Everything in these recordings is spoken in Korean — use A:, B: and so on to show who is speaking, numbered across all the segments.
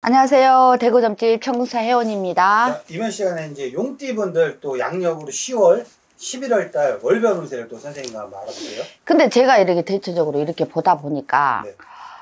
A: 안녕하세요. 대구 점집 평국사 회원입니다. 자, 이번 시간에 이제 용띠분들 또 양력으로 10월, 11월 달 월별 운세를 또 선생님과 한번 알아볼게요. 근데 제가 이렇게 대체적으로 이렇게 보다 보니까 네.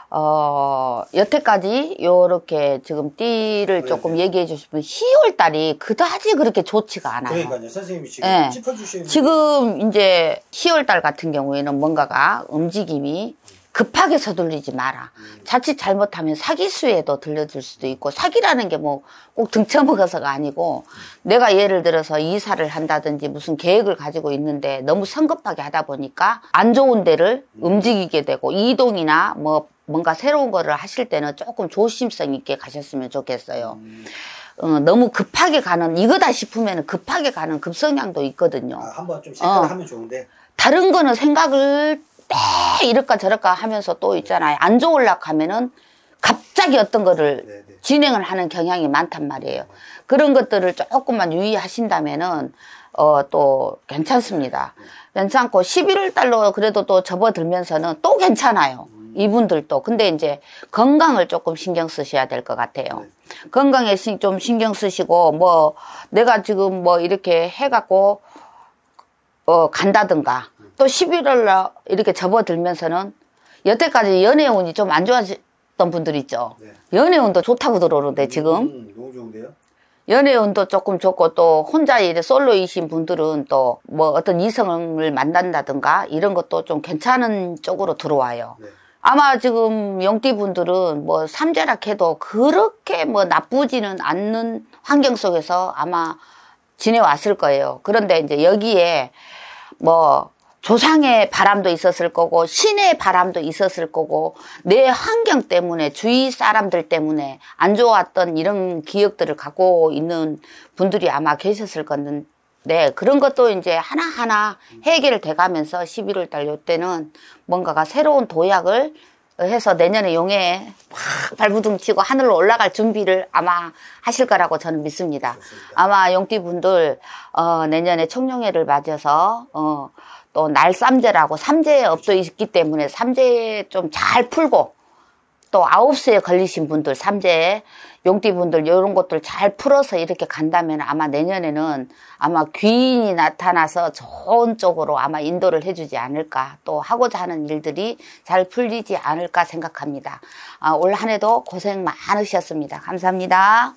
A: 어, 여태까지 요렇게 지금 띠를 네, 조금 네. 얘기해 주시면 10월 달이 그다지 그렇게 좋지가 않아요. 그러니까요. 선생님이 지금 네. 짚어주시는 지금 이제 10월 달 같은 경우에는 뭔가가 움직임이 음. 급하게 서둘리지 마라. 자칫 잘못하면 사기수에도 들려줄 수도 있고 사기라는 게 뭐 꼭 등쳐먹어서가 아니고 내가 예를 들어서 이사를 한다든지 무슨 계획을 가지고 있는데 너무 성급하게 하다 보니까 안 좋은 데를 움직이게 되고 이동이나 뭐 뭔가 새로운 거를 하실 때는 조금 조심성 있게 가셨으면 좋겠어요. 어, 너무 급하게 가는 이거다 싶으면 급하게 가는 급성향도 있거든요. 아, 한번 좀생각 어. 하면 좋은데. 다른 거는 생각을 이럴까 저럴까 하면서 또 있잖아요. 안 좋을라 하면은 갑자기 어떤 거를 네, 네. 진행을 하는 경향이 많단 말이에요. 그런 것들을 조금만 유의하신다면은 어또 괜찮습니다. 괜찮고 11월 달로 그래도 또 접어들면서는 또 괜찮아요. 음. 이분들도 근데 이제 건강을 조금 신경 쓰셔야 될 것 같아요. 네. 건강에 좀 신경 쓰시고 뭐 내가 지금 뭐 이렇게 해갖고 어 간다든가 또 11월 날 이렇게 접어들면서는 여태까지 연애운이 좀 안 좋았던 분들 있죠. 네. 연애운도 좋다고 들어오는데 음, 지금. 음, 너무 좋은데요? 연애운도 조금 좋고 또 혼자 이래 솔로이신 분들은 또 뭐 어떤 이성을 만난다든가 이런 것도 좀 괜찮은 쪽으로 들어와요. 네. 아마 지금 영띠 분들은 뭐삼재락 해도 그렇게 뭐 나쁘지는 않는 환경 속에서 아마 지내왔을 거예요. 그런데 이제 여기에 뭐 조상의 바람도 있었을 거고 신의 바람도 있었을 거고 내 환경 때문에 주위 사람들 때문에 안 좋았던 이런 기억들을 갖고 있는 분들이 아마 계셨을 건데 네, 그런 것도 이제 하나하나 해결돼 가면서 11월 달 요때는 뭔가가 새로운 도약을 해서 내년에 용해 발부둥치고 하늘로 올라갈 준비를 아마 하실 거라고 저는 믿습니다. 좋습니다. 아마 용띠분들 어, 내년에 청룡회를 맞아서 어, 또 날삼재라고 삼재의 업도 있기 때문에 삼재 좀 잘 풀고 또아홉시에 걸리신 분들, 삼재 용띠 분들 이런 것들 잘 풀어서 이렇게 간다면 아마 내년에는 아마 귀인이 나타나서 좋은 쪽으로 아마 인도를 해주지 않을까 또 하고자 하는 일들이 잘 풀리지 않을까 생각합니다. 아, 올 한해도 고생 많으셨습니다. 감사합니다.